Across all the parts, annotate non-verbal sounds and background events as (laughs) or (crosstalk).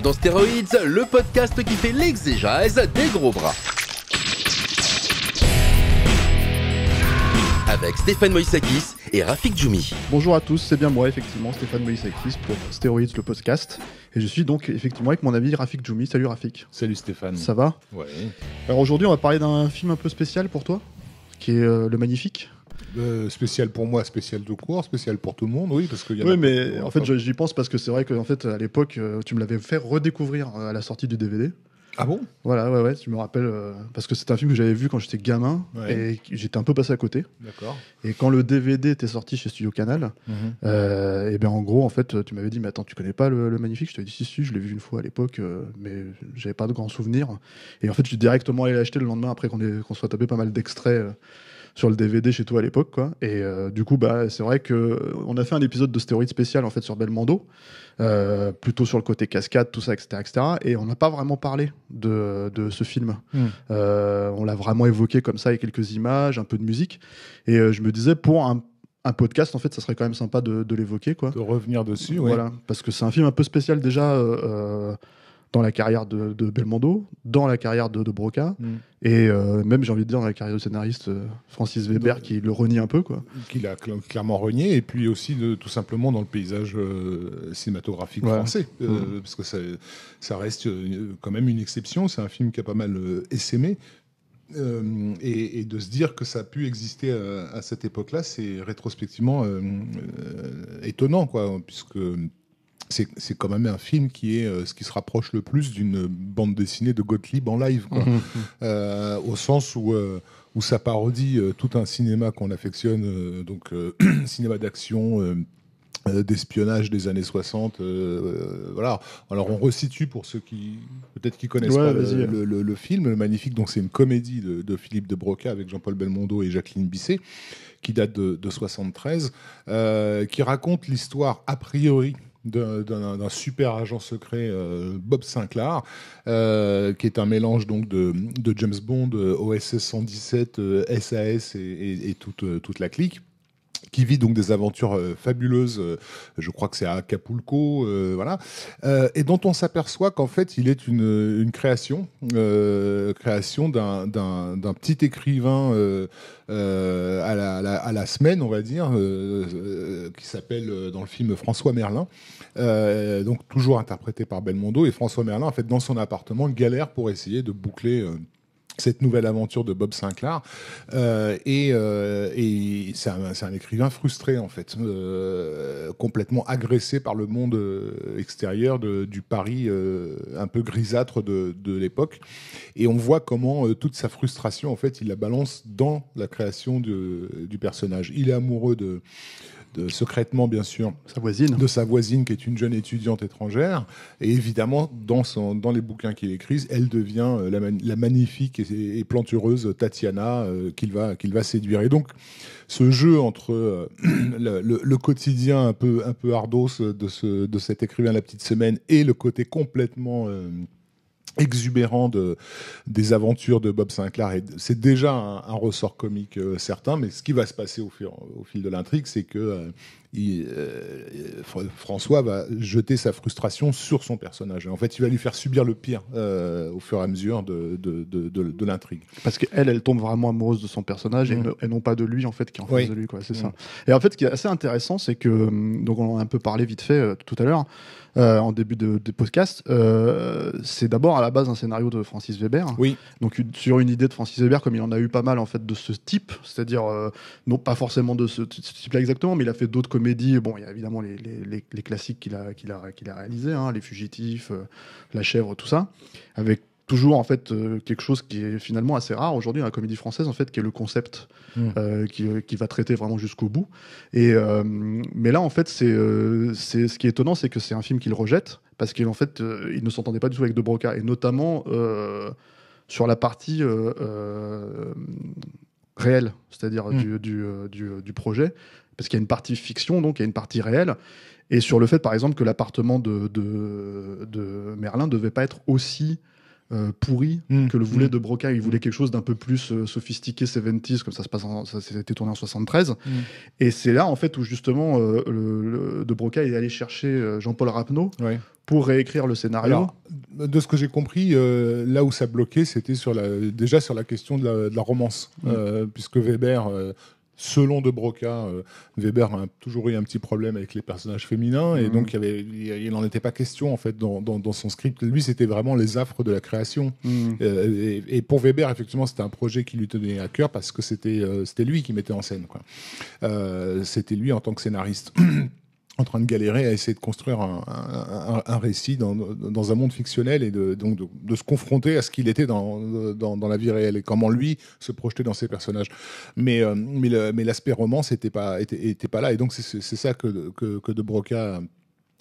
dans Stéroïdes, le podcast qui fait l'exégèse des gros bras. Avec Stéphane Moïsakis et Rafik Djoumi. Bonjour à tous, c'est bien moi effectivement, Stéphane Moïsakis pour Stéroïdes, le podcast. Et je suis donc effectivement avec mon ami Rafik Djoumi. Salut Rafik. Salut Stéphane. Ça va Ouais. Alors aujourd'hui on va parler d'un film un peu spécial pour toi, qui est euh, Le Magnifique. Euh, spécial pour moi, spécial de cours, spécial pour tout le monde, oui, parce que Oui, mais en fait, j'y pense parce que c'est vrai qu'en fait, à l'époque, euh, tu me l'avais fait redécouvrir euh, à la sortie du DVD. Ah bon Voilà, ouais, ouais, tu me rappelles, parce que c'est un film que j'avais vu quand j'étais gamin, et j'étais un peu passé à côté. D'accord. Et quand le DVD était sorti chez Studio Canal, mhm. et eh bien en gros, en fait, tu m'avais dit, mais attends, tu connais pas le, Magnifique Je t'avais dit, si, si, je l'ai vu une fois à l'époque, mais j'avais pas de grands souvenirs. Et en fait, je suis directement allé l'acheter le lendemain après qu'on soit tapé pas mal d'extraits sur le DVD chez toi à l'époque, Et euh, du coup, bah, c'est vrai que euh, on a fait un épisode de Stéroïde spécial en fait sur Belmondo, euh, plutôt sur le côté cascade, tout ça, etc., Et on n'a pas vraiment parlé de, ce film. Hmm. on l'a vraiment évoqué comme ça, avec quelques images, un peu de musique. Et je me disais pour un podcast, en fait, ça serait quand même sympa de, l'évoquer. quoi. De revenir dessus, Voilà, parce que c'est un film un peu spécial déjà dans la carrière de, Belmondo, dans la carrière de, Broca, mm. et euh, même, j'ai envie de dire, dans la carrière du scénariste euh, Francis mm. Weber, qui le renie un peu. quoi. Qu'il a clairement renié, et puis aussi de, tout simplement dans le paysage euh, cinématographique français, mm. parce que ça, reste quand même une exception, c'est un film qui a pas mal essaimé, et, de se dire que ça a pu exister à, cette époque-là, c'est rétrospectivement étonnant, quoi, puisque c'est quand même un film qui est euh, ce qui se rapproche le plus d'une bande dessinée de Gottlieb en live, mhm. euh, au sens où, euh, où ça parodie tout un cinéma qu'on affectionne, donc (clears throat) cinéma d'action d'espionnage des années 60. voilà. Alors on resitue pour ceux qui peut-être qui connaissent pas le, film, le magnifique. Donc c'est une comédie de, Philippe de Broca avec Jean-Paul Belmondo et Jacqueline Bisset, qui date de, de 73, qui raconte l'histoire a priori d'un super agent secret, euh, Bob Sinclair, euh, qui est un mélange donc de, James Bond, OSS 117, SAS et, et toute, euh, toute, la clique qui vit donc des aventures euh, fabuleuses. Euh, je crois que c'est à Acapulco, euh, voilà, et dont on s'aperçoit qu'en fait, il est une, création, création d'un, petit écrivain à la, à, la, semaine, on va dire, qui s'appelle dans le film François Merlin, donc toujours interprété par Belmondo. Et François Merlin, en fait, dans son appartement, galère pour essayer de boucler cette nouvelle aventure de Bob Sinclair. Euh, et, euh, c'est un, écrivain frustré, en fait, euh, complètement agressé par le monde extérieur du Paris un peu grisâtre de, l'époque. Et on voit comment toute sa frustration, en fait, il la balance dans la création du personnage. Il est amoureux de secrètement, bien sûr, sa voisine. de sa voisine qui est une jeune étudiante étrangère. Et évidemment, dans, son, dans les bouquins qu'il écrit, elle devient euh, la, magnifique et, plantureuse Tatiana euh, qu'il va, qu'il va séduire. Et donc, ce jeu entre euh, (clears throat) le, quotidien un peu, un peu ardos de, ce, de cet écrivain La Petite Semaine et le côté complètement exubérant de, des aventures de Bob Sinclair. Et c'est déjà un, ressort comique euh, certain, mais ce qui va se passer au, fil de l'intrigue, c'est que euh, euh, François va jeter sa frustration sur son personnage. En fait, il va lui faire subir le pire euh, au fur et à mesure de, de, l'intrigue. Parce qu'elle, elle tombe vraiment amoureuse de son personnage et, mm. non pas de lui, en fait, qui est en face de lui. C'est mm. ça. Et en fait, ce qui est assez intéressant, c'est que, euh, donc on en a un peu parlé vite fait tout à l'heure, en début de, podcast, c'est d'abord à la base un scénario de Francis Weber. Oui. Donc sur une idée de Francis Weber, comme il en a eu pas mal, en fait, de ce type, c'est-à-dire, non pas forcément de ce type-là exactement, mais il a fait d'autres comédie bon, il y a évidemment les, classiques qu'il a, qu'il a, qu'il a réalisés, hein, Les Fugitifs, euh, La Chèvre, tout ça, avec toujours en fait euh, quelque chose qui est finalement assez rare aujourd'hui dans la comédie française en fait qui est le concept hmm. euh, qui, qui, va traiter vraiment jusqu'au bout et mais là en fait c'est ce qui est étonnant c'est que c'est un film qu'il rejette parce qu'il en fait il ne s'entendait pas du tout avec De Broca et notamment sur la partie réelle c'est-à-dire hmm. du, du, du, projet parce qu'il y a une partie fiction, donc il y a une partie réelle. Et sur le fait, par exemple, que l'appartement de, de, de, Merlin devait pas être aussi euh, pourri mmh. que le voulait mmh. de Broca. Il voulait quelque chose d'un peu plus euh, sophistiqué, 70s, comme ça se passe, ça s'était tourné en 73. Mmh. Et c'est là, en fait, où justement euh, de Broca est allé chercher Jean-Paul Rapneau pour réécrire le scénario. de ce que j'ai compris, là où ça bloquait, c'était sur la, déjà sur la question de la romance, puisque Weber selon De Broca, euh, Weber a toujours eu un petit problème avec les personnages féminins, et mhm. donc il, avait, il n'en était pas question en fait dans, son script. Lui, c'était vraiment les affres de la création. Mhm. Euh, et, pour Weber, effectivement, c'était un projet qui lui tenait à cœur parce que c'était euh, c'était lui qui mettait en scène. c'était lui en tant que scénariste. (clears throat) en train de galérer à essayer de construire un, récit dans, un monde fictionnel et de, donc de, se confronter à ce qu'il était dans, dans, la vie réelle et comment lui se projeter dans ses personnages. Mais, euh, mais l'aspect romance n'était pas, était, pas là et donc c'est ça que, que, que De Broca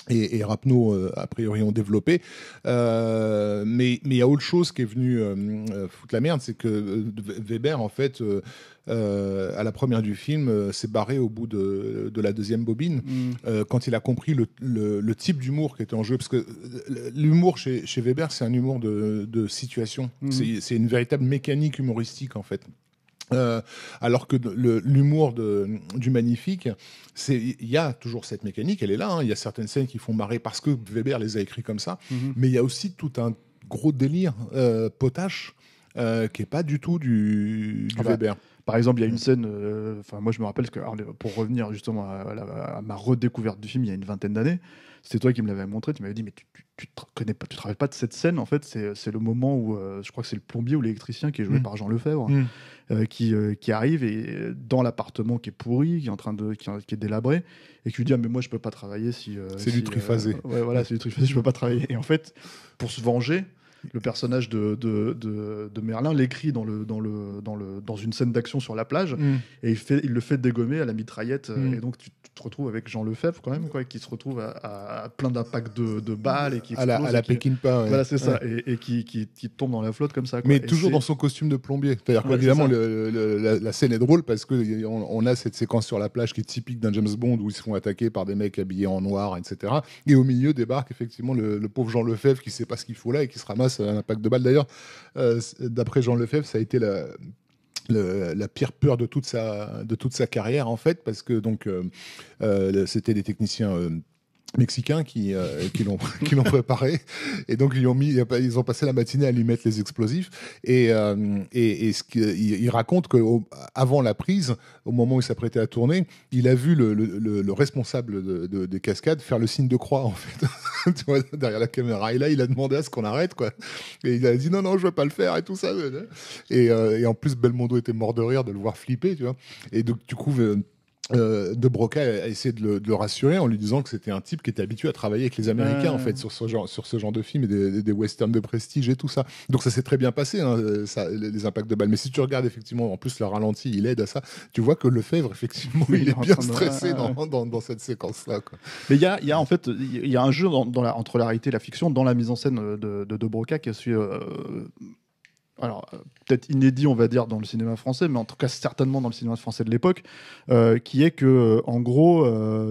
et, et Rapno, euh, a priori, ont développé. Euh, mais il y a autre chose qui est venue euh, euh, foutre la merde, c'est que Weber, en fait, à la première du film, s'est barré au bout de, de la deuxième bobine, mm. quand il a compris le, le, type d'humour qui était en jeu. Parce que l'humour chez, chez, Weber, c'est un humour de, de situation. Mm. C'est une véritable mécanique humoristique, en fait. Euh, alors que l'humour du magnifique, il y a toujours cette mécanique, elle est là. Hein. Il y a certaines scènes qui font marrer parce que Weber les a écrites comme ça, mhm. mais il y a aussi tout un gros délire euh, potache euh, qui est pas du tout du, Weber. Par exemple, il y a une mm. scène, enfin moi je me rappelle que pour revenir justement à ma redécouverte du film, il y a une vingtaine d'années c'est toi qui me l'avais montré, tu m'avais dit, mais tu, ne travailles connais pas, tu travailles pas de cette scène, en fait, c'est le moment où euh, je crois que c'est le plombier ou l'électricien qui est joué mm. par Jean Lefebvre, mm. euh, euh, qui, arrive et, dans l'appartement qui est pourri, qui est en train de, qui, est délabré, et qui lui dit, ah, mais moi je peux pas travailler si. c'est du triphasé. voilà, c'est du triphasé, je peux pas travailler. Et en fait, pour se venger, le personnage de, Merlin l'écrit dans, le, dans, le, dans, le, dans une scène d'action sur la plage mm. et il, fait, il le fait dégommer à la mitraillette. Euh, mm. Et donc, tu, te retrouves avec Jean Lefebvre quand même, quoi, qui se retrouve à, plein d'impacts de, balles et qui À la, à la Pékin Voilà, c'est ça. Et, qui, qui, tombe dans la flotte comme ça. Mais toujours dans son costume de plombier. C'est-à-dire évidemment, la, scène est drôle parce que on, a cette séquence sur la plage qui est typique d'un James Bond où ils se attaqués par des mecs habillés en noir, etc. Et au milieu débarque effectivement le, pauvre Jean Lefebvre qui sait pas ce qu'il faut là et qui se ramasse un impact de balle. D'ailleurs, euh, d'après Jean Lefebvre, ça a été la, la pire peur de toute, sa, de toute sa carrière, en fait, parce que donc euh, euh, c'était des techniciens mexicains qui, qui l'ont (laughs) qui préparé et donc ils ont mis ils ont passé la matinée à lui mettre les explosifs et et, ce il, raconte qu'avant la prise au moment où il s'apprêtait à tourner il a vu le, responsable de, des cascades faire le signe de croix en fait (laughs) (laughs) derrière la caméra. Et là, il a demandé à ce qu'on arrête, quoi. Et il a dit non, non, je vais pas le faire et tout ça. Et, euh, et en plus, Belmondo était mort de rire de le voir flipper, tu vois. Et donc, du coup, euh, euh, de Broca a essayé de le, rassurer en lui disant que c'était un type qui était habitué à travailler avec les Américains en fait sur ce genre sur ce genre de films et des, westerns de prestige et tout ça. Donc ça s'est très bien passé hein, ça, les impacts de balles. Mais si tu regardes effectivement en plus le ralenti, il aide à ça. Tu vois que Lefebvre effectivement (laughs) il, est bien stressé dans, cette séquence là. Mais il y a, en fait il y a un jeu dans, la, entre la réalité et la fiction dans la mise en scène de, de, Broca qui a su... Euh, alors euh, peut-être inédit, on va dire, dans le cinéma français, mais en tout cas certainement dans le cinéma français de l'époque, euh, qui est que, euh, en gros,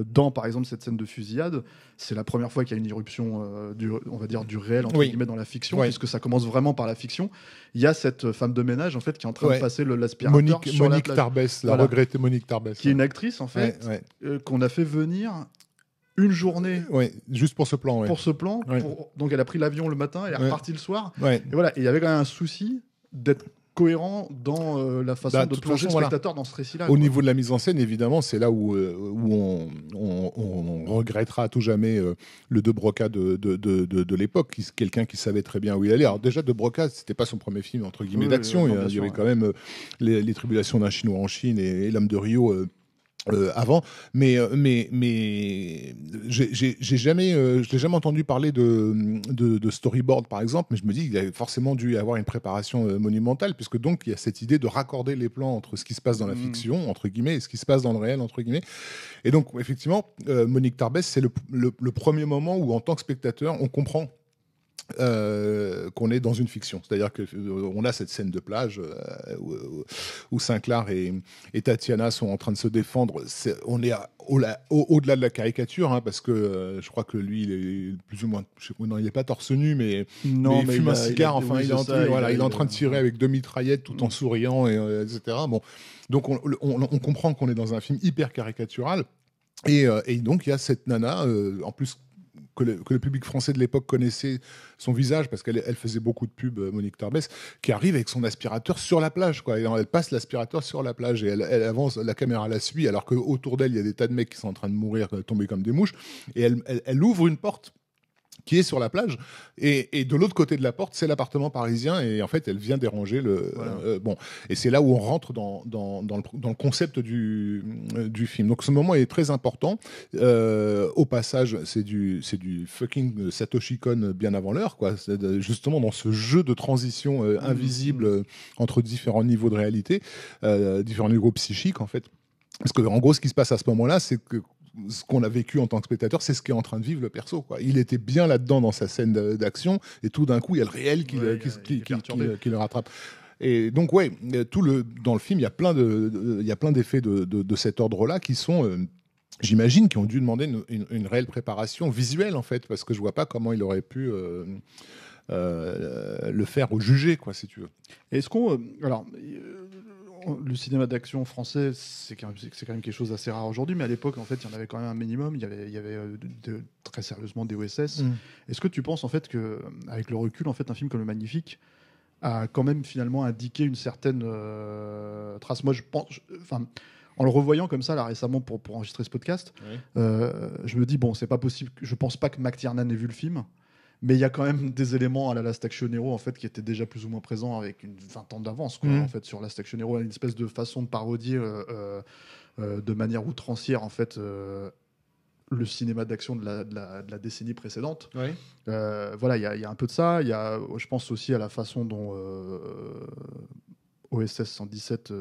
dans par exemple cette scène de fusillade, c'est la première fois qu'il y a une irruption, du, on va dire, du réel entre guillemets dans la fiction, puisque ça commence vraiment par la fiction. Il y a cette femme de ménage en fait qui est en train de passer l'aspirateur Monique, la Tarbès, la regrettée Monique Tarbes. qui est une actrice en fait qu'on a fait venir une journée. Ouais, juste pour ce plan. Pour ce plan. Donc elle a pris l'avion le matin, elle est repartie le soir. Et voilà, il y avait quand même un souci d'être cohérent dans euh, la façon bah, de plonger le spectateur dans ce récit-là. Au niveau de la mise en scène, évidemment, c'est là où, euh, on, regrettera à tout jamais euh, le De Broca de, de, de, l'époque, quelqu'un qui savait très bien où il allait. Alors déjà, De Broca, n'était pas son premier film, entre guillemets, d'action. il y avait quand même les, Tribulations d'un Chinois en Chine et, l'âme de Rio euh, avant, mais euh, mais mais j'ai jamais euh, je n'ai jamais entendu parler de, de, de storyboard par exemple, mais je me dis qu'il avait forcément dû y avoir une préparation monumentale puisque donc il y a cette idée de raccorder les plans entre ce qui se passe dans la mmh. fiction entre guillemets et ce qui se passe dans le réel entre guillemets. Et donc effectivement, Monique Tarbes, c'est le, le, premier moment où en tant que spectateur, on comprend euh, qu'on est dans une fiction. C'est-à-dire qu'on euh, a cette scène de plage euh, où, Sinclair et, Tatiana sont en train de se défendre. on est au-delà de la caricature, hein, parce que je crois que lui, il est plus ou moins. non, il n'est pas torse nu, mais, il fume un cigare. enfin, il, est en, train de tirer avec deux mitraillettes tout en mm. souriant, et, etc. Bon. Donc on, comprend qu'on est dans un film hyper caricatural. Et, donc, il y a cette nana, en plus que le, public français de l'époque connaissait son visage, parce qu'elle faisait beaucoup de pubs, euh, Monique Tarbès, qui arrive avec son aspirateur sur la plage. Quoi. Elle, passe l'aspirateur sur la plage et elle, avance, la caméra la suit, alors qu'autour d'elle, il y a des tas de mecs qui sont en train de mourir, euh, tombés comme des mouches. Et elle ouvre une porte qui est sur la plage. Et, de l'autre côté de la porte, c'est l'appartement parisien. Et en fait, elle vient déranger le. Euh, euh, bon. Et c'est là où on rentre dans, le, concept du, euh, du film. Donc ce moment est très important. au passage, c'est du, du fucking Satoshi Kon bien avant l'heure, quoi. justement, dans ce jeu de transition mmh. invisible entre différents niveaux de réalité, différents niveaux psychiques, en fait. Parce que en gros, ce qui se passe à ce moment-là, c'est que ce qu'on a vécu en tant que spectateur, c'est ce qu'est en train de vivre le perso. Quoi. Il était bien là-dedans dans sa scène d'action, et tout d'un coup, il y a le réel qui, qui, le rattrape. Et donc, ouais, tout le, dans le film, il y a plein d'effets de, de, de, de, cet ordre-là qui sont. Euh, j'imagine qui ont dû demander une, une, réelle préparation visuelle en fait, parce que je vois pas comment il aurait pu euh, euh, le faire au juger, quoi, si tu veux. Est-ce qu'on, alors, le cinéma d'action français, c'est quand, quand, même quelque chose d'assez rare aujourd'hui, mais à l'époque, en fait, il y en avait quand même un minimum. Il y avait, euh, très sérieusement des OSS. Mm. Est-ce que tu penses, en fait, que avec le recul, en fait, un film comme Le Magnifique a quand même finalement indiqué une certaine euh, trace Moi, je pense. en le revoyant comme ça là récemment pour, enregistrer ce podcast, euh, je me dis bon, c'est pas possible. Je pense pas que Mac Tiernan ait vu le film mais il y a quand même des éléments à la Last Action Hero en fait qui étaient déjà plus ou moins présents avec une vingtaine d'avance mhm. en fait sur Last Action Hero, une espèce de façon de parodier euh, euh, euh, de manière outrancière en fait le cinéma d'action de la, décennie précédente. voilà, il y, a un peu de ça. Il y a, je pense aussi à la façon dont OSS 117,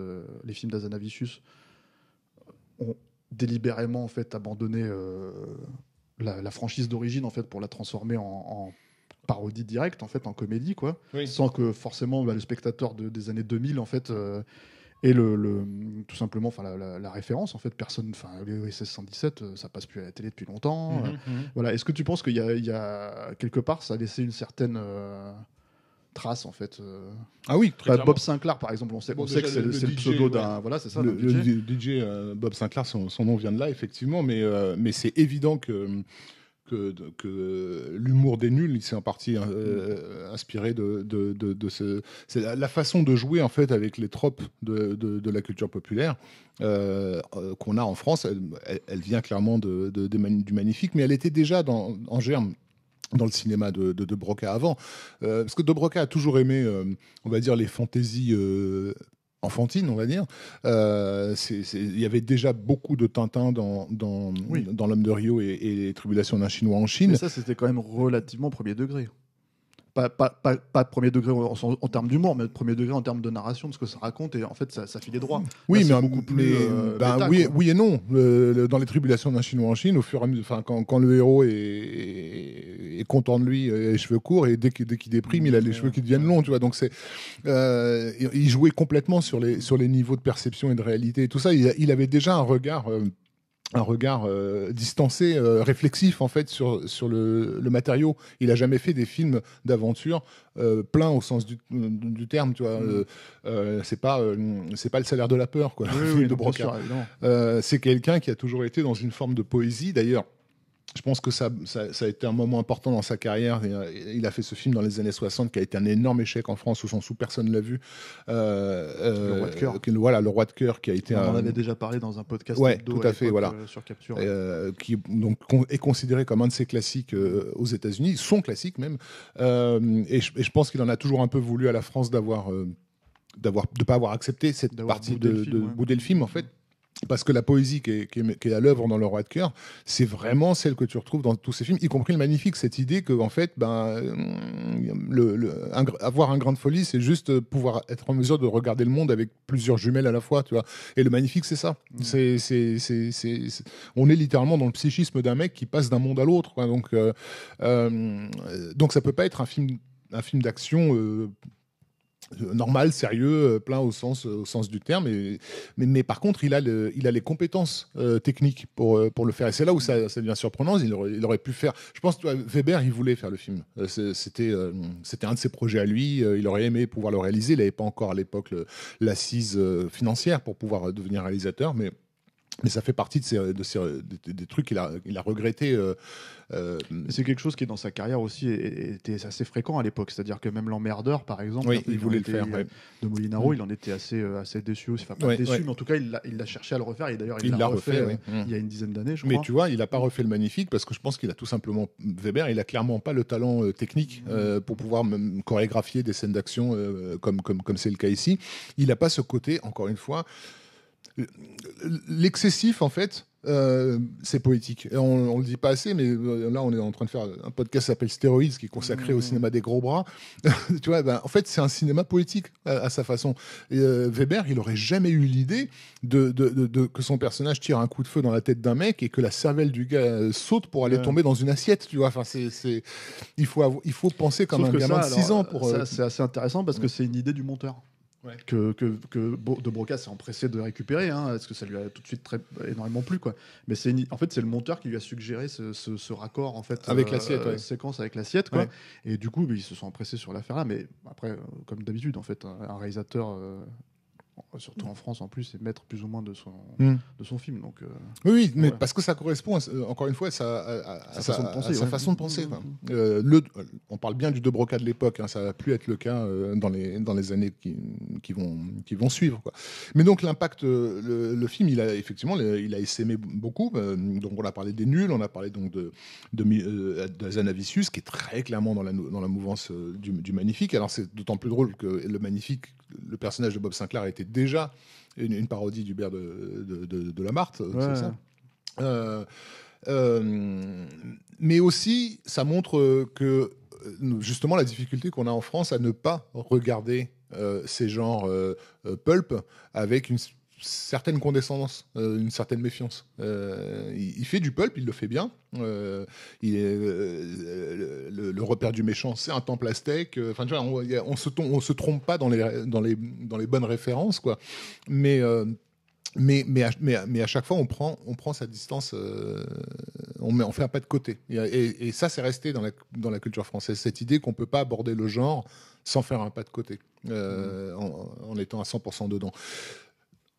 les films d'Azanavicius, ont délibérément en fait abandonné la, franchise d'origine en fait pour la transformer en, parodie directe en fait en comédie quoi sans que forcément bah, le spectateur des années 2000 en fait et euh, le, tout simplement enfin la, référence en fait personne enfin le SS 117 ça passe plus à la télé depuis longtemps mhm, euh, mhm. voilà est-ce que tu penses qu'il y, y, a quelque part ça a laissé une certaine euh, trace en fait. Euh. ah oui, bah, Bob Sinclair par exemple, on sait, on sait que c'est le, pseudo d'un voilà c'est ça. Le, DJ, euh, Bob Sinclair, son, nom vient de là effectivement, mais euh, mais c'est évident que que, l'humour des nuls, il s'est en partie mm. inspiré de, de, de, ce, la, la façon de jouer en fait avec les tropes de, la culture populaire qu'on a en France. Elle, vient clairement de du magnifique, mais elle était déjà en germe dans le cinéma de, de, Broca avant. Euh, parce que De Broca a toujours aimé, euh, on va dire, les fantaisies euh, enfantines, on va dire. Il y avait déjà beaucoup de Tintin dans, dans, L'Homme de Rio et, et les Tribulations d'un Chinois en Chine. Mais ça, c'était quand même relativement premier degré pas, pas, pas, de premier degré en, termes d'humour, mais de premier degré en termes de narration, parce que ça raconte et en fait ça, ça file droit. Oui, mais beaucoup plus. Euh, ben, oui, oui et non. dans les tribulations d'un Chinois en Chine, au fur et à mesure, quand, quand le héros est, est, content de lui, a euh, les cheveux courts, et dès qu'il déprime, il a les cheveux qui deviennent longs, tu vois. Donc c'est, euh, il jouait complètement sur les sur les niveaux de perception et de réalité et tout ça. Il, avait déjà un regard un regard euh, distancé, euh, réflexif en fait sur, sur le, le matériau. Il a jamais fait des films d'aventure euh, pleins plein au sens du, terme, tu vois. Mm. c'est pas c'est pas le salaire de la peur quoi. (laughs) de c'est quelqu'un qui a toujours été dans une forme de poésie. D'ailleurs, je pense que ça, a été un moment important dans sa carrière. Il a fait ce film dans les années 60 qui a été un énorme échec en France où son sous personne l'a vu. Euh, euh, le roi de cœur. voilà, le roi de cœur qui a été. On en avait déjà parlé dans un podcast. Ouais, tout à, fait, voilà. Euh, sur Capture. qui donc est considéré comme un de ses classiques aux États-Unis, son classique même. Et je, pense qu'il en a toujours un peu voulu à la France d'avoir, d'avoir, de pas avoir accepté cette partie de, film, bouder le film en fait parce que la poésie qui est, à l'œuvre dans Le Roi de cœur, c'est vraiment celle que tu retrouves dans tous ces films, y compris le magnifique, cette idée que, en fait, ben, euh, avoir un grain de folie, c'est juste pouvoir être en mesure de regarder le monde avec plusieurs jumelles à la fois, tu vois. Et le magnifique, c'est ça. on est littéralement dans le psychisme d'un mec qui passe d'un monde à l'autre. Donc, ça euh, euh, ne ça peut pas être un film, d'action. Euh, normal, sérieux, euh, plein euh, au sens, du terme. mais, par contre, il a, il a les compétences techniques pour, pour le faire. Et c'est là où ça, devient surprenant. Il aurait, il aurait, pu faire. Je pense que Weber, il voulait faire le film. C'était c'était un de ses projets à lui. Il aurait aimé pouvoir le réaliser. Il n'avait pas encore à l'époque l'assise financière pour pouvoir devenir réalisateur. Mais mais ça fait partie de ces, des trucs qu'il a, il a regretté. Euh, euh, c'est quelque chose qui, dans sa carrière aussi, était assez fréquent à l'époque. C'est-à-dire que même l'emmerdeur, par exemple, il, voulait le faire. De Molinaro, mm. il en était assez, euh, assez déçu. Enfin, pas déçu, mais en tout cas, il l'a cherché à le refaire. Et d'ailleurs, il l'a refait, il y a une dizaine d'années, je mais crois. Mais tu vois, il n'a pas refait le magnifique parce que je pense qu'il a tout simplement. Weber, il a clairement pas le talent technique mm. pour pouvoir chorégraphier des scènes d'action comme c'est comme, c'est le cas ici. Il n'a pas ce côté, encore une fois l'excessif, en fait, euh, c'est poétique. Et on, le dit pas assez, mais euh, là, on est en train de faire un podcast qui s'appelle Stéroïdes, qui est consacré au mmh. cinéma des gros bras. (laughs) tu vois, ben, en fait, c'est un cinéma poétique à, sa façon. Euh, Weber, il aurait jamais eu l'idée de, que son personnage tire un coup de feu dans la tête d'un mec et que la cervelle du gars saute pour aller tomber dans une assiette. Tu vois, enfin, c'est, il faut, il faut penser comme un gamin de 6 ans pour. C'est assez intéressant parce que c'est une idée du monteur. Que, que, De Broca s'est empressé de récupérer, hein, parce que ça lui a tout de suite très, énormément plu. Quoi. Mais c'est en fait, c'est le monteur qui lui a suggéré ce, raccord en fait, avec euh, l'assiette, séquence avec l'assiette. quoi Et du coup, bah, ils se sont empressés sur l'affaire là. Mais après, euh, comme d'habitude, en fait, un réalisateur euh, euh, surtout en France en plus, c'est maître plus ou moins de son, hmm. de son film. Donc, euh, oui, mais parce que ça correspond, euh, encore une fois, à sa, façon de penser. le, on parle bien du De Broca de l'époque, hein, ça ne va plus être le cas dans, les, dans les années qui, qui, vont, qui vont suivre. Quoi. Mais donc l'impact, le, film, il a effectivement, il a essaimé beaucoup. donc on a parlé des nuls, on a parlé donc de, de, Zanavicius, qui est très clairement dans la, dans la mouvance du, du magnifique. Alors c'est d'autant plus drôle que le magnifique le personnage de Bob Sinclair était déjà une, parodie du de, de, de, Lamarthe, euh, euh, euh, mais aussi, ça montre que justement la difficulté qu'on a en France à ne pas regarder ces genres pulp avec une certaine condescendance, euh, une certaine méfiance. Euh, il, fait du pulp, il le fait bien. Euh, il est, le, repère du méchant, c'est un temple aztèque. Enfin, on, ne se, trompe pas dans les, bonnes références, quoi. Mais à, chaque fois, on prend, sa distance, on, met, fait un pas de côté. Et, ça, c'est resté dans la, culture française, cette idée qu'on ne peut pas aborder le genre sans faire un pas de côté, mmh. en, étant à 100% dedans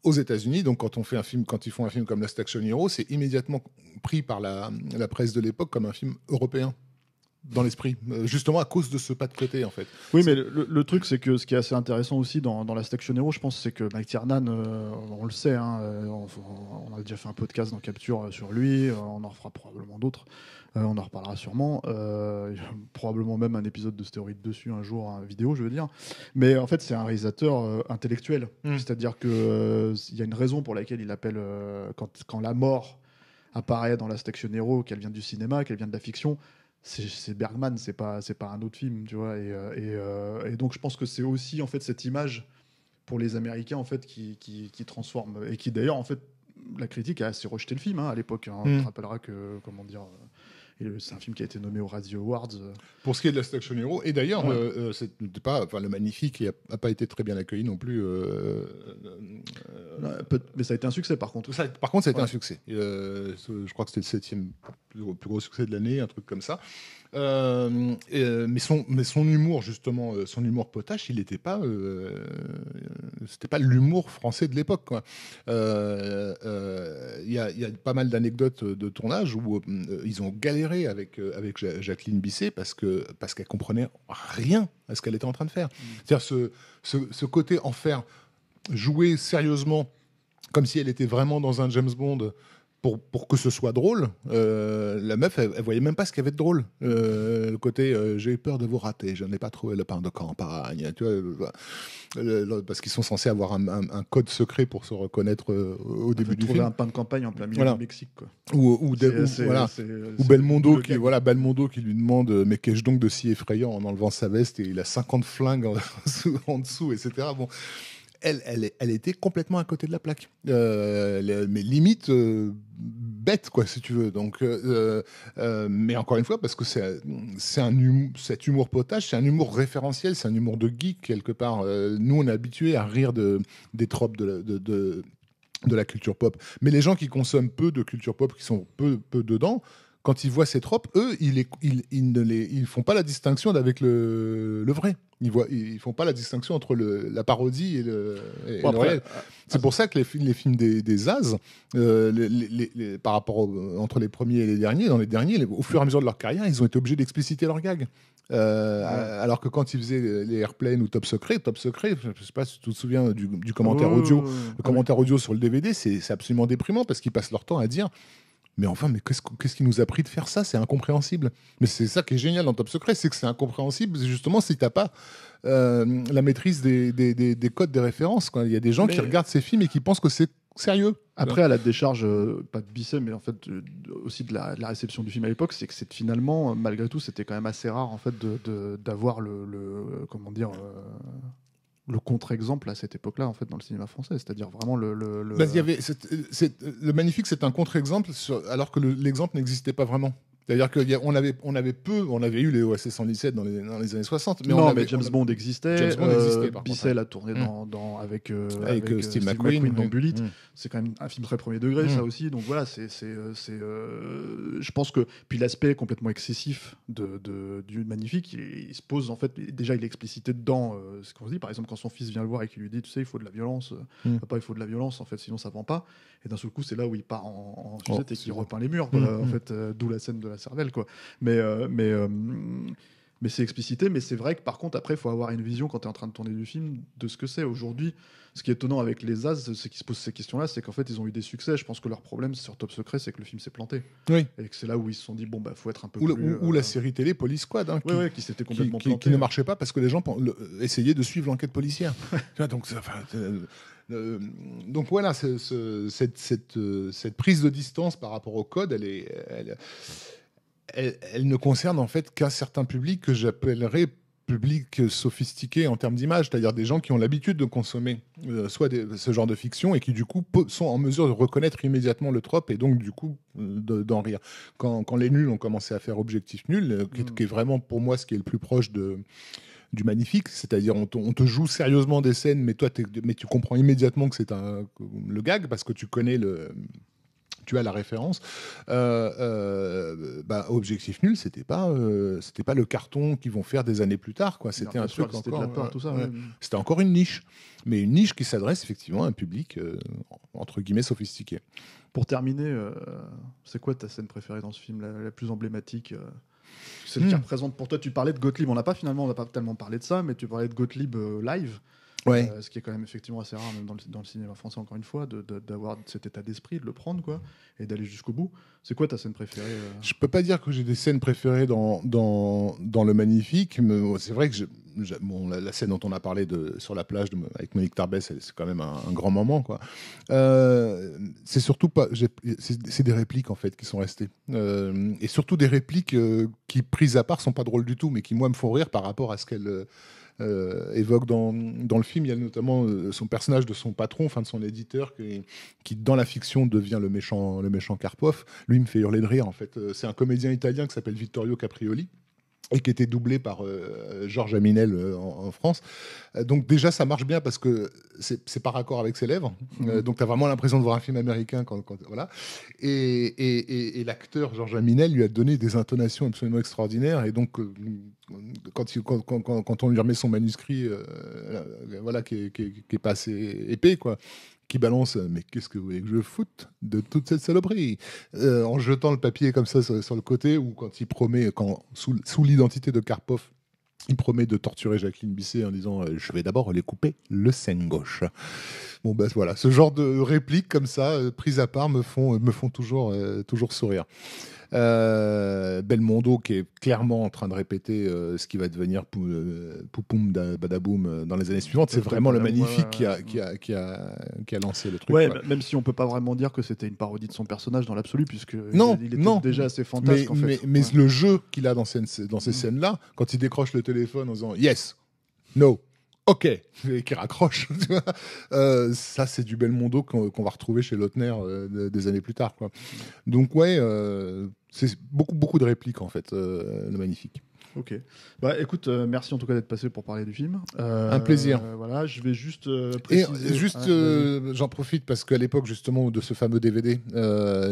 aux États-Unis. Donc, quand on fait un film, quand ils font un film comme Last Action Hero, c'est immédiatement pris par la presse de l'époque comme un film européen dans l'esprit, euh, justement à cause de ce pas de côté en fait. Oui, mais le, truc, c'est que ce qui est assez intéressant aussi dans, dans la Station Hero, je pense, c'est que Mike Tiernan, euh, on le sait, hein, euh, on, a déjà fait un podcast dans Capture sur lui, on en fera probablement d'autres, on en reparlera sûrement, (laughs) probablement même un épisode de Stéroïde dessus un jour, un hein, vidéo, je veux dire. Mais en fait, c'est un réalisateur intellectuel, mm. c'est-à-dire qu'il il y a une raison pour laquelle il appelle quand, quand la mort apparaît dans la Station Hero, qu'elle vient du cinéma, qu'elle vient de la fiction c'est Bergman, c'est pas c'est pas un autre film, tu vois. Euh, euh, et, donc je pense que c'est aussi en fait cette image pour les Américains en fait qui, transforme et qui d'ailleurs en fait la critique a assez rejeté le film hein, à l'époque. Hein. On te hmm. rappellera que comment dire. Euh, c'est un film qui a été nommé aux Radio Awards. Pour ce qui est de la station Hero, et d'ailleurs, c'était pas, le Magnifique n'a pas été très bien accueilli non plus. mais ça a été un succès par contre. par contre, ça a été un succès. je crois que c'était le septième le plus gros succès de l'année, un truc comme ça. Euh, euh, mais, son, mais son humour, justement, euh, son humour potache, il n'était pas. c'était pas l'humour français de l'époque. Il y, a, pas mal d'anecdotes de tournage où ils ont galéré avec, avec Jacqueline Bisset parce qu'elle parce comprenait rien à ce qu'elle était en train de faire. Mm. C'est-à-dire ce, ce côté en faire jouer sérieusement comme si elle était vraiment dans un James Bond pour, pour, que ce soit drôle, euh, la meuf, elle, voyait même pas ce qu'il y avait de drôle. Euh, le côté, euh, j'ai eu peur de vous rater, je n'ai pas trouvé le pain de campagne. Tu vois, parce qu'ils sont censés avoir un, code secret pour se reconnaître au début du film trouver un pain de campagne en plein milieu du Mexique. Ou, ou, Belmondo, qui, voilà, Belmondo qui lui demande Mais qu'ai-je donc de si effrayant en enlevant sa veste et il a 50 flingues en, (laughs) en dessous, etc. Bon elle, était complètement à côté de la plaque. Euh, mais limite euh, bête, quoi, si tu veux. Donc, euh, mais encore une fois, parce que c'est, un hum, cet humour potage, c'est un humour référentiel, c'est un humour de geek quelque part. nous, on est habitués à rire de, des tropes de, la culture pop. Mais les gens qui consomment peu de culture pop, qui sont peu, peu dedans, quand ils voient ces tropes, eux, ils, ne les, ils font pas la distinction avec le, vrai. Ils ne ils font pas la distinction entre la parodie et le, et ah, C'est pour ça que les, les films des, des As, euh, par rapport entre les premiers et les derniers, dans les derniers, au fur et à mesure de leur carrière, ils ont été obligés d'expliciter leurs gags. Euh, alors que quand ils faisaient les Airplane ou Top Secret, Top Secret, je ne sais pas si tu te souviens du, commentaire oh, audio, commentaire audio sur le DVD, c'est absolument déprimant parce qu'ils passent leur temps à dire mais enfin, mais qu'est-ce, qu'est-ce qui nous a pris de faire ça C'est incompréhensible. Mais c'est ça qui est génial dans Top Secret, c'est que c'est incompréhensible justement si t'as pas euh, la maîtrise des, des, codes des références. Il y a des gens qui regardent ces films et qui pensent que c'est sérieux. Après, à la décharge, euh, pas de Bisset, mais en fait euh, aussi de la, réception du film à l'époque, c'est que c'est finalement, malgré tout, c'était quand même assez rare en fait d'avoir le, le, comment dire le contre-exemple à cette époque-là, en fait, dans le cinéma français. C'est-à-dire vraiment le. le, bah, avait, Magnifique, c'est un contre-exemple, alors que l'exemple n'existait pas vraiment. C'est-à-dire qu'on avait, on avait peu, on avait eu les OSS 117 dans les, dans les années 60. Mais non, mais James Bond existait. James Bond existait, euh, a tourné mm. dans, avec, euh, avec, euh, Steve, McQueen, dans Bullitt. Mm. C'est quand même un film très premier degré, ça mm. aussi. Donc voilà, c'est, je pense que puis l'aspect complètement excessif de, de du magnifique, il, se pose en fait déjà il est dedans ce qu'on se dit. Par exemple, quand son fils vient le voir et qu'il lui dit, tu sais, il faut de la violence, papa, il faut de la violence en fait, sinon ça ne vend pas. Et d'un seul coup, c'est là où il part en, en oh, et qu'il repeint les murs. en fait, d'où la scène de cervelle, quoi. Mais, euh, mais, euh, mais c'est explicité. Mais c'est vrai que par contre, après, il faut avoir une vision quand tu es en train de tourner du film de ce que c'est. Aujourd'hui, ce qui est étonnant avec les As, c'est qu'ils se posent ces questions-là, c'est qu'en fait, ils ont eu des succès. Je pense que leur problème sur Top Secret, c'est que le film s'est planté. Oui. Et que c'est là où ils se sont dit, bon, bah, faut être un peu ou plus. ou, la euh, série télé Police Squad, hein, qui, s'était complètement qui, planté. Qui ne marchait pas parce que les gens essayaient de suivre l'enquête policière. (laughs) donc, ça, donc voilà, ce, cette, cette, cette, prise de distance par rapport au code, elle est, elle, elle, ne concerne en fait qu'un certain public que j'appellerais public sophistiqué en termes d'image, c'est-à-dire des gens qui ont l'habitude de consommer euh, soit ce genre de fiction et qui du coup sont en mesure de reconnaître immédiatement le trope et donc du coup euh, d'en rire. Quand, les nuls ont commencé à faire Objectif Nul, euh, mm. qui, est vraiment pour moi ce qui est le plus proche du magnifique, c'est-à-dire on, te joue sérieusement des scènes, mais toi, mais tu comprends immédiatement que c'est le gag parce que tu connais le tu as la référence. Euh, euh, bah, objectif nul, c'était pas, euh, c'était pas le carton qu'ils vont faire des années plus tard, quoi. C'était un truc encore. C'était encore une niche, mais une niche qui s'adresse effectivement à un public entre guillemets sophistiqué. Pour terminer, c'est quoi ta scène préférée dans ce film, la, plus emblématique celle qui hmm. représente pour toi. Tu parlais de Gottlieb, on n'a pas finalement, on n'a pas tellement parlé de ça, mais tu parlais de Gottlieb live. Ouais. Euh, ce qui est quand même effectivement assez rare, même dans le, cinéma français, encore une fois, d'avoir cet état d'esprit, de le prendre, quoi, et d'aller jusqu'au bout. C'est quoi ta scène préférée Je euh Je peux pas dire que j'ai des scènes préférées dans, dans, dans Le Magnifique, mais c'est vrai que la, scène dont on a parlé de, sur la plage avec Monique Tarbes, c'est quand même un, grand moment, quoi. Euh, c'est surtout pas. C'est des répliques, en fait, qui sont restées. et surtout des répliques qui, prises à part, sont pas drôles du tout, mais qui, moi, me font rire par rapport à ce qu'elles euh, évoque dans, le film. Il y a notamment euh, son personnage de son patron, enfin de son éditeur, qui, dans la fiction devient le méchant, le méchant Karpov. Lui il me fait hurler de rire en fait. Euh, c'est un comédien italien qui s'appelle Vittorio Caprioli et qui était doublé par euh, Georges Aminel euh, en, France. Euh, donc déjà, ça marche bien parce que c'est par accord avec ses lèvres. Mmh. donc tu as vraiment l'impression de voir un film américain. Quand, voilà. Et, l'acteur Georges Aminel lui a donné des intonations absolument extraordinaires. Et donc, quand, quand, on lui remet son manuscrit, voilà, qui est, pas assez épais, quoi, qui balance euh, Mais qu'est-ce que vous voulez que je foute de toute cette saloperie euh, En jetant le papier comme ça sur, le côté, ou quand il promet, quand, sous, l'identité de Karpov, il promet de torturer Jacqueline Bisset en disant euh, Je vais d'abord les couper le sein gauche. Bon, ben voilà, ce genre de répliques comme ça, prises à part, me font, me font toujours, toujours sourire. Euh, Belmondo qui est clairement en train de répéter euh, ce qui va devenir euh, Poupoum Badaboum dans les années suivantes. C'est vraiment le magnifique qui a, qui, a, lancé le truc. même si on peut pas vraiment dire que c'était une parodie de son personnage dans l'absolu, puisque il, déjà assez fantastique Mais, le jeu qu'il a dans ces, dans ces mm. scènes-là, quand il décroche le téléphone en disant Yes, No, OK, et qui raccroche. (laughs) ça, c'est du Belmondo qu'on va retrouver chez Lautner des années plus tard. Mm. Donc, ouais, c'est beaucoup, beaucoup de répliques, en fait, euh, le magnifique. Ok. Bah, écoute, euh, merci en tout cas d'être passé pour parler du film. Un euh, plaisir. Euh, voilà, je vais juste préciser. juste, j'en profite parce qu'à l'époque justement de ce fameux DVD,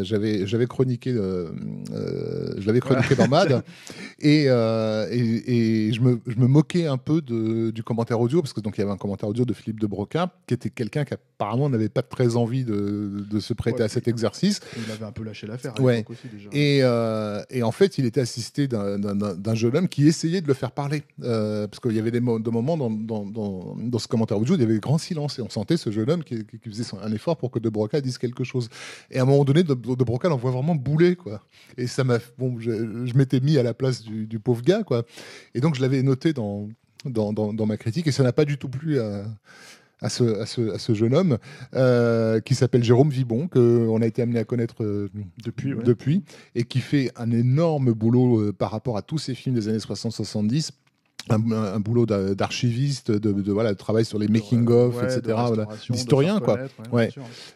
j'avais j'avais chroniqué, je l'avais chroniqué dans Mad, (laughs) et, et, et je, me, je me moquais un peu de, du commentaire audio parce que donc il y avait un commentaire audio de Philippe de Broca qui était quelqu'un qui apparemment n'avait pas très envie de, de se prêter à cet exercice. Il avait un peu lâché l'affaire. Ouais. Et, et en fait, il était assisté d'un jeune homme qui essayait de le faire parler. Euh, parce qu'il y avait des, moments dans, ce commentaire audio, il y avait grand silence et on sentait ce jeune homme qui, faisait un effort pour que De Broca dise quelque chose. Et à un moment donné, De, Broca l'envoie vraiment bouler. Quoi. Et ça m'a. Bon, je, m'étais mis à la place du, pauvre gars. Quoi. Et donc, je l'avais noté dans, dans, ma critique et ça n'a pas du tout plu à à ce, jeune homme euh, qui s'appelle Jérôme Vibon, qu'on a été amené à connaître euh, depuis, depuis, et qui fait un énorme boulot euh, par rapport à tous ces films des années 60-70 un, boulot d'archiviste, de, voilà, de travail sur les making-of, etc., d'historien, quoi. Ouais,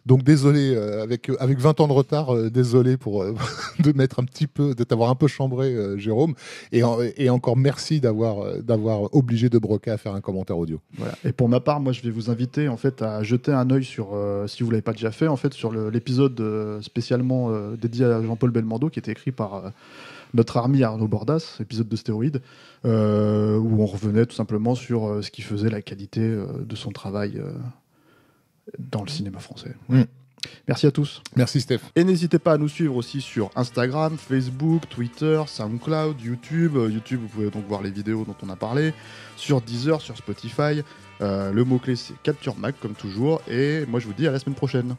Donc désolé, euh, avec, euh, avec 20 ans de retard, euh, désolé pour (laughs) de mettre un petit peu, de t'avoir un peu chambré, Jérôme, et, et, encore merci d'avoir d'avoir obligé De Broca à faire un commentaire audio. Et pour ma part, moi, je vais vous inviter en fait à jeter un œil sur, si vous l'avez pas déjà fait, en fait, sur l'épisode spécialement dédié à Jean-Paul Belmondo, qui était écrit par notre armée Arnaud Bordas, épisode de Stéroïdes, euh, où on revenait tout simplement sur euh, ce qui faisait la qualité euh, de son travail dans le cinéma français. Mm. Merci à tous. Merci Steph. Et n'hésitez pas à nous suivre aussi sur Instagram, Facebook, Twitter, SoundCloud, YouTube. YouTube, vous pouvez donc voir les vidéos dont on a parlé. Sur Deezer, sur Spotify. le mot-clé c'est Capture Mac comme toujours. Et moi je vous dis à la semaine prochaine.